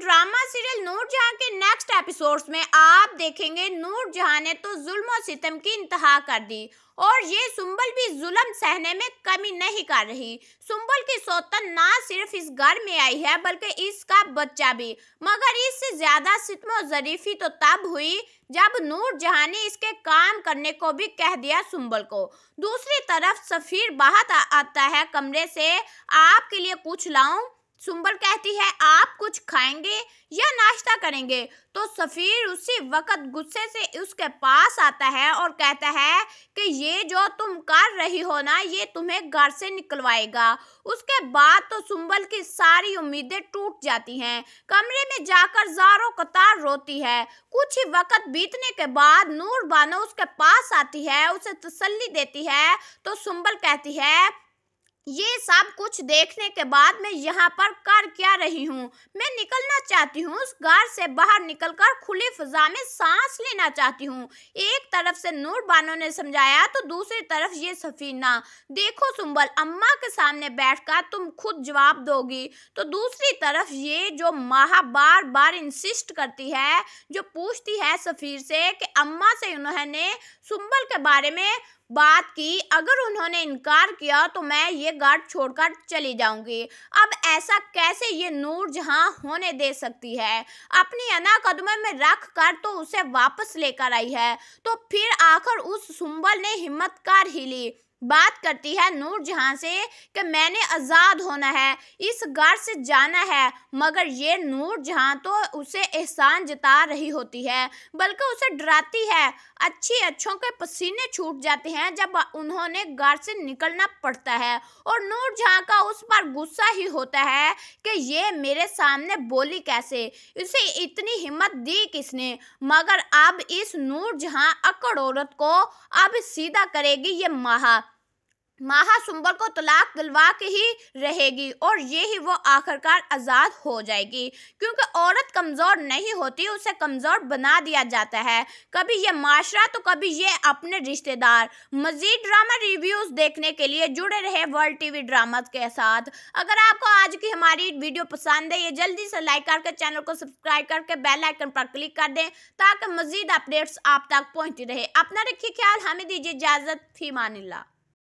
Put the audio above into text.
drama serial नूर जहाँ के next episodes में आप देखेंगे नूर जहाँ ने तो जुल्म और सितम की इंतहा कर दी और ये सुंबल भी जुल्म सहने में कमी नहीं कर रही सुंबल की सौतन ना सिर्फ इस घर में आई है बल्कि इसका बच्चा भी मगर इससे ज्यादा और जरीफी तो तब हुई जब नूर जहाँ ने इसके काम करने को भी कह दिया सुंबल को दूसरी तरफ सफीर बाहर आता है कमरे से आपके लिए कुछ लाऊं सुंबल कहती है आप कुछ खाएंगे या नाश्ता करेंगे तो सफ़ीर उसी वक़्त गुस्से से उसके पास आता है और कहता है कि ये जो तुम कर रही हो ना ये तुम्हें घर से निकलवाएगा उसके बाद तो सुंबल की सारी उम्मीदें टूट जाती हैं कमरे में जाकर जारो कतार रोती है कुछ ही वक़्त बीतने के बाद नूर बानो उसके पास आती है उसे तसल्ली देती है तो सुंबल कहती है ये सब कुछ देखने के बाद मैं यहाँ पर कर क्या रही हूँ मैं निकलना चाहती हूँ उस घर से बाहर निकलकर खुली फिजा में सांस लेना चाहती हूँ एक तरफ से नूर बानो ने समझाया तो दूसरी तरफ ये सफीना देखो सुम्बल अम्मा के सामने बैठकर तुम खुद जवाब दोगी तो दूसरी तरफ ये जो माह बार बार इंसिस्ट करती है जो पूछती है सफ़ीर से कि अम्मा से उन्होंने सुम्बल के बारे में बात की अगर उन्होंने इनकार किया तो मैं ये गार्ड छोड़कर चली जाऊंगी अब ऐसा कैसे ये नूर जहां होने दे सकती है अपनी अना कदम में रख कर तो उसे वापस लेकर आई है तो फिर आखिर उस सुंबल ने हिम्मत कर ही ली बात करती है नूर जहाँ से कि मैंने आज़ाद होना है इस घर से जाना है मगर ये नूर जहाँ तो उसे एहसान जता रही होती है बल्कि उसे डराती है अच्छी अच्छों के पसीने छूट जाते हैं जब उन्होंने घर से निकलना पड़ता है और नूर जहाँ का उस पर गुस्सा ही होता है कि ये मेरे सामने बोली कैसे इसे इतनी हिम्मत दी किसने मगर अब इस नूर जहाँ अकड़ औरत को अब सीधा करेगी ये महा माहा को तलाक दिलवा के ही रहेगी और ये ही वो आखिरकार आज़ाद हो जाएगी क्योंकि औरत कमज़ोर नहीं होती उसे कमज़ोर बना दिया जाता है कभी ये माशरा तो कभी ये अपने रिश्तेदार मज़ीद ड्रामा रिव्यूज़ देखने के लिए जुड़े रहे वर्ल्ड टीवी ड्रामा के साथ अगर आपको आज की हमारी वीडियो पसंद है ये जल्दी से लाइक करके चैनल को सब्सक्राइब करके बेल आइकन पर क्लिक कर दें ताकि मज़ीद अपडेट्स आप तक पहुँचती रहे अपना रखिए ख्याल हमें दीजिए इजाज़त फी मानिल्ला